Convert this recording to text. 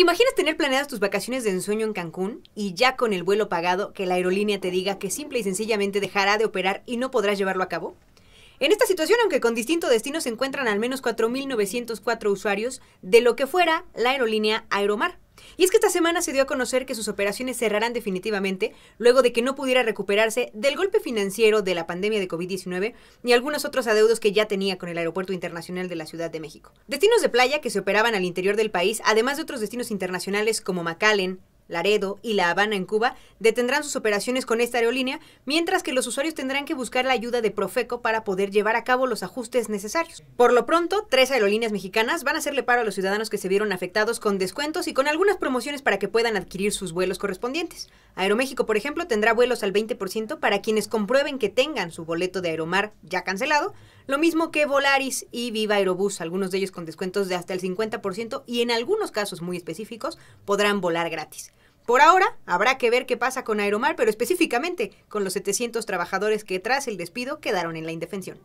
¿Imaginas tener planeadas tus vacaciones de ensueño en Cancún y ya con el vuelo pagado que la aerolínea te diga que simple y sencillamente dejará de operar y no podrás llevarlo a cabo? En esta situación, aunque con distinto destino, se encuentran al menos 4.904 usuarios de lo que fuera la aerolínea Aeromar, y es que esta semana se dio a conocer que sus operaciones cerrarán definitivamente luego de que no pudiera recuperarse del golpe financiero de la pandemia de COVID-19 ni algunos otros adeudos que ya tenía con el Aeropuerto Internacional de la Ciudad de México. Destinos de playa que se operaban al interior del país, además de otros destinos internacionales como McAllen, Laredo y La Habana en Cuba detendrán sus operaciones con esta aerolínea, mientras que los usuarios tendrán que buscar la ayuda de Profeco para poder llevar a cabo los ajustes necesarios. Por lo pronto, tres aerolíneas mexicanas van a hacerle paro a los ciudadanos que se vieron afectados con descuentos y con algunas promociones para que puedan adquirir sus vuelos correspondientes. Aeroméxico, por ejemplo, tendrá vuelos al 20% para quienes comprueben que tengan su boleto de Aeromar ya cancelado, lo mismo que Volaris y Viva Aerobús, algunos de ellos con descuentos de hasta el 50% y en algunos casos muy específicos podrán volar gratis. Por ahora, habrá que ver qué pasa con Aeromar, pero específicamente con los 700 trabajadores que tras el despido quedaron en la indefensión.